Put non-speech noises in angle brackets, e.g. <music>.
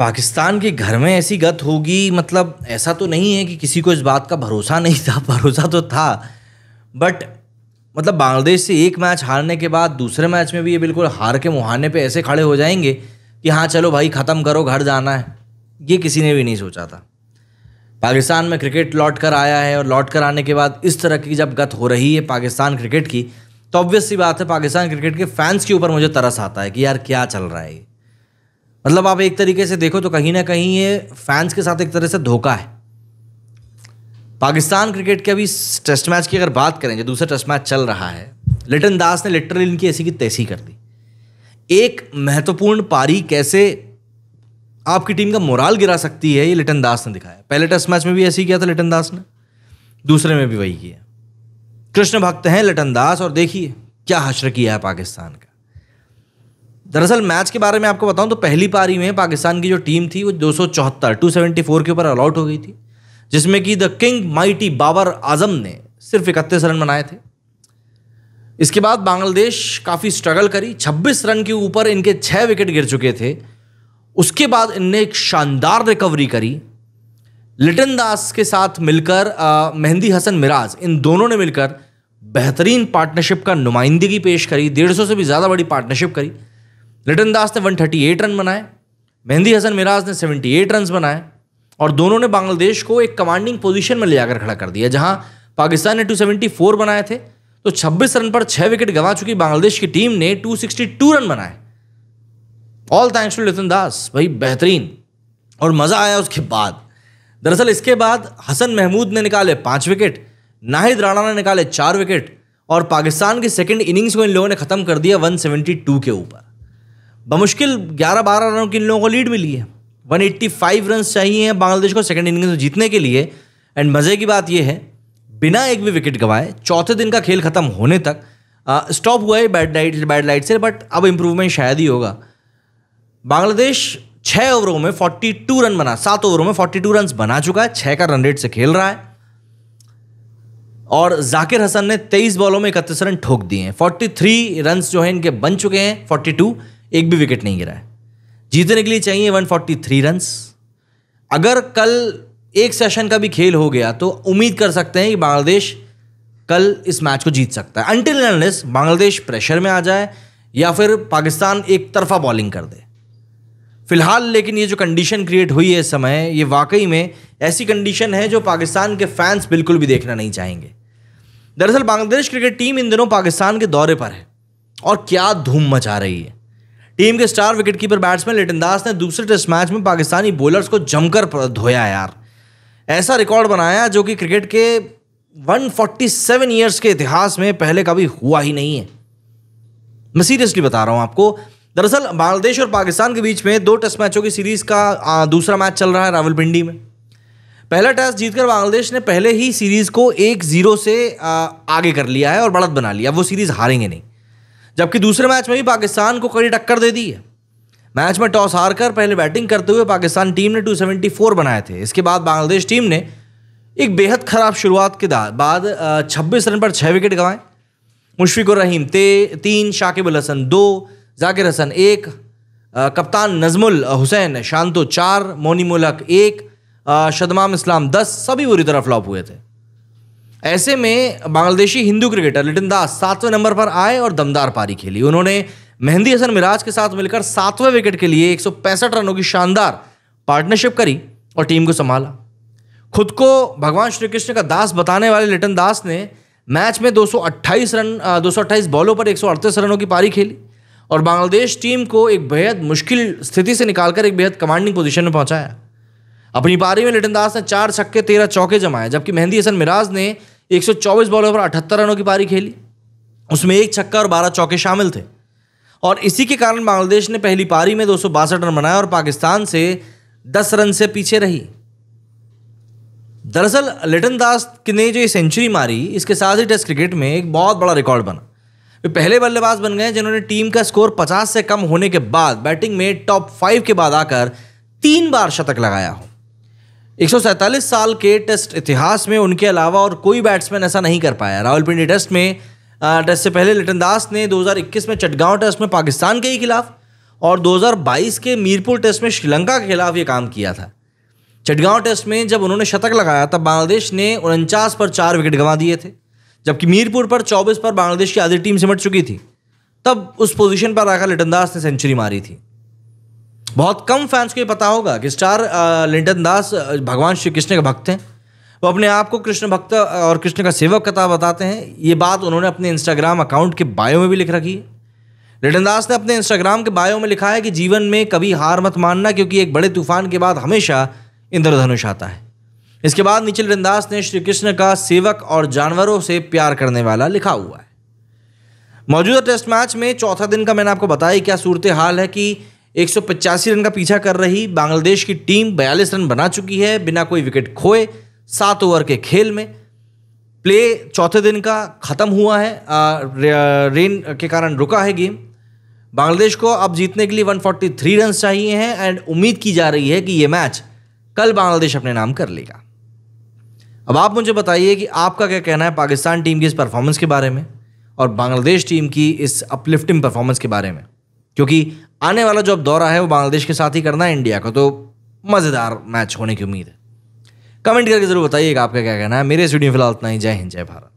पाकिस्तान के घर में ऐसी गत होगी मतलब ऐसा तो नहीं है कि किसी को इस बात का भरोसा नहीं था <laughs> भरोसा तो था बट मतलब बांग्लादेश से एक मैच हारने के बाद दूसरे मैच में भी ये बिल्कुल हार के मुहाने पे ऐसे खड़े हो जाएंगे कि हाँ चलो भाई ख़त्म करो घर जाना है ये किसी ने भी नहीं सोचा था पाकिस्तान में क्रिकेट लौट कर आया है और लौट कर आने के बाद इस तरह की जब गत हो रही है पाकिस्तान क्रिकेट की तो ऑब्वियस सी बात है पाकिस्तान क्रिकेट के फैंस के ऊपर मुझे तरस आता है कि यार क्या चल रहा है मतलब आप एक तरीके से देखो तो कहीं ना कहीं ये फैंस के साथ एक तरह से धोखा है पाकिस्तान क्रिकेट के अभी टेस्ट मैच की अगर बात करें जो दूसरा टेस्ट मैच चल रहा है लिटन दास ने लिटरली इनकी ऐसी की तैसी कर दी एक महत्वपूर्ण पारी कैसे आपकी टीम का मोराल गिरा सकती है ये लिटन दास ने दिखाया पहले टेस्ट मैच में भी ऐसे ही किया था लिटन दास ने दूसरे में भी वही किया कृष्ण भक्त हैं लिटन दास और देखिए क्या हश्र किया है पाकिस्तान का दरअसल मैच के बारे में आपको बताऊं तो पहली पारी में पाकिस्तान की जो टीम थी वो दो सौ के ऊपर ऑल आउट हो गई थी जिसमें कि the king mighty Babar Azam ने सिर्फ इकतीस रन बनाए थे इसके बाद बांग्लादेश काफ़ी स्ट्रगल करी 26 रन के ऊपर इनके छः विकेट गिर चुके थे उसके बाद इनने एक शानदार रिकवरी करी लिटन दास के साथ मिलकर मेहंदी हसन मिराज इन दोनों ने मिलकर बेहतरीन पार्टनरशिप का नुमाइंदगी पेश करी डेढ़ सौ से भी ज़्यादा बड़ी पार्टनरशिप करी लिटन दास ने 138 रन बनाए मेहंदी हसन मिराज ने 78 रन बनाए और दोनों ने बांग्लादेश को एक कमांडिंग पोजीशन में ले जाकर खड़ा कर दिया जहां पाकिस्तान ने 274 बनाए थे तो 26 रन पर 6 विकेट गंवा चुकी बांग्लादेश की टीम ने 262 रन बनाए all thanks to Liton Das भाई बेहतरीन और मज़ा आया उसके बाद दरअसल इसके बाद हसन महमूद ने निकाले पाँच विकेट नाहिद राणा ने निकाले चार विकेट और पाकिस्तान की सेकेंड इनिंग्स को इन लोगों ने ख़त्म कर दिया 172 के ऊपर बमुश्किल ग्यारह बारह रनों की इन लोगों को लीड मिली है 185 रन चाहिए बांग्लादेश को सेकेंड इनिंग्स में जीतने के लिए एंड मज़े की बात यह है बिना एक भी विकेट गंवाए चौथे दिन का खेल ख़त्म होने तक स्टॉप हुआ है बैड लाइट बैड लाइट से बट अब इम्प्रूवमेंट शायद ही होगा बांग्लादेश छः ओवरों में 42 रन बना सात ओवरों में 42 रन बना चुका है छः का रन रेट से खेल रहा है और जाकिर हसन ने 23 बॉलों में इकतीस रन ठोक दिए हैं 43 रन जो है इनके बन चुके हैं 42 एक भी विकेट नहीं गिरा है जीतने के लिए चाहिए 143 रन्स अगर कल एक सेशन का भी खेल हो गया तो उम्मीद कर सकते हैं कि बांग्लादेश कल इस मैच को जीत सकता है अनटिल एनलिस बांग्लादेश प्रेशर में आ जाए या फिर पाकिस्तान एक तरफा बॉलिंग कर दे फिलहाल लेकिन ये जो कंडीशन क्रिएट हुई है इस समय ये वाकई में ऐसी कंडीशन है जो पाकिस्तान के फैंस बिल्कुल भी देखना नहीं चाहेंगे दरअसल बांग्लादेश क्रिकेट टीम इन दिनों पाकिस्तान के दौरे पर है और क्या धूम मचा रही है टीम के star wicketkeeper batsman Liton Das ने दूसरे टेस्ट मैच में पाकिस्तानी बॉलर्स को जमकर धोया यार ऐसा रिकॉर्ड बनाया जो कि क्रिकेट के 147 ईयर्स के इतिहास में पहले कभी हुआ ही नहीं है मैं सीरियसली बता रहा हूं आपको दरअसल बांग्लादेश और पाकिस्तान के बीच में दो टेस्ट मैचों की सीरीज का दूसरा मैच चल रहा है रावलपिंडी में पहला टेस्ट जीतकर बांग्लादेश ने पहले ही सीरीज को एक जीरो से आगे कर लिया है और बढ़त बना लिया वो सीरीज हारेंगे नहीं जबकि दूसरे मैच में भी पाकिस्तान को कड़ी टक्कर दे दी है मैच में टॉस हार कर पहले बैटिंग करते हुए पाकिस्तान टीम ने 274 बनाए थे इसके बाद बांग्लादेश टीम ने एक बेहद ख़राब शुरुआत के बाद 26 रन पर छः विकेट गंवाए मुशफिक रहीम ते तीन शाकिब उल हसन दो जाकिर हसन एक कप्तान नजमुल हुसैन शांतो चार मोनी मुलक एक शदमाम इस्लाम दस सभी बुरी तरह फ्लॉप हुए थे ऐसे में बांग्लादेशी हिंदू क्रिकेटर लिटिन दास सातवें नंबर पर आए और दमदार पारी खेली उन्होंने मेहंदी हसन मिराज के साथ मिलकर सातवें विकेट के लिए एक रनों की शानदार पार्टनरशिप करी और टीम को संभाला खुद को भगवान श्री कृष्ण का दास बताने वाले लिटन दास ने मैच में 228 रन 228 बॉलों पर एक रनों की पारी खेली और बांग्लादेश टीम को एक बेहद मुश्किल स्थिति से निकालकर एक बेहद कमांडिंग पोजीशन में पहुंचाया अपनी पारी में लिटन दास ने चार छक्के तेरह चौके जमाए जबकि मेहंदी हसन मिराज ने 124 बॉलों पर अठहत्तर रनों की पारी खेली उसमें एक छक्का और बारह चौके शामिल थे और इसी के कारण बांग्लादेश ने पहली पारी में दो रन बनाए और पाकिस्तान से दस रन से पीछे रही दरअसल लिटन दास ने जो ये सेंचुरी मारी इसके साथ ही टेस्ट क्रिकेट में एक बहुत बड़ा रिकॉर्ड बना वे पहले बल्लेबाज बन गए जिन्होंने टीम का स्कोर पचास से कम होने के बाद बैटिंग में टॉप फाइव के बाद आकर तीन बार शतक लगाया हो 147 साल के टेस्ट इतिहास में उनके अलावा और कोई बैट्समैन ऐसा नहीं कर पाया रावलपिंडी टेस्ट में टेस्ट से पहले लिटन दास ने 2021 में चटगांव टेस्ट में पाकिस्तान के ही खिलाफ और 2022 के मीरपुर टेस्ट में श्रीलंका के खिलाफ ये काम किया था चटगांव टेस्ट में जब उन्होंने शतक लगाया तब बांग्लादेश ने उनचास पर चार विकेट गंवा दिए थे जबकि मीरपुर पर 24 पर बांग्लादेश की आधी टीम सिमट चुकी थी तब उस पोजीशन पर आकर लिटन दास ने सेंचुरी मारी थी बहुत कम फैंस को ये पता होगा कि स्टार लिंटन दास भगवान श्री कृष्ण के भक्त हैं वो अपने आप को कृष्ण भक्त और कृष्ण का सेवक कथा बताते हैं ये बात उन्होंने अपने इंस्टाग्राम अकाउंट के बायो में भी लिख रखी है लिंटन दास ने अपने इंस्टाग्राम के बायो में लिखा है कि जीवन में कभी हार मत मानना क्योंकि एक बड़े तूफान के बाद हमेशा इंद्रधनुष आता है इसके बाद नीचे लिटन दास ने श्री कृष्ण का सेवक और जानवरों से प्यार करने वाला लिखा हुआ है मौजूदा टेस्ट मैच में चौथा दिन का मैंने आपको बताया क्या सूरत हाल है कि एक रन का पीछा कर रही बांग्लादेश की टीम 42 रन बना चुकी है बिना कोई विकेट खोए सात ओवर के खेल में प्ले चौथे दिन का ख़त्म हुआ है आ, रेन के कारण रुका है गेम बांग्लादेश को अब जीतने के लिए 143 रन चाहिए हैं एंड उम्मीद की जा रही है कि ये मैच कल बांग्लादेश अपने नाम कर लेगा अब आप मुझे बताइए कि आपका क्या कहना है पाकिस्तान टीम की इस परफॉर्मेंस के बारे में और बांग्लादेश टीम की इस अपलिफ्टिंग परफॉर्मेंस के बारे में क्योंकि आने वाला जो अब दौरा है वो बांग्लादेश के साथ ही करना है इंडिया का तो मज़ेदार मैच होने की उम्मीद है कमेंट करके जरूर बताइएगा आपका क्या कहना है मेरे इस वीडियो में फिलहाल इतना ही जय हिंद जय भारत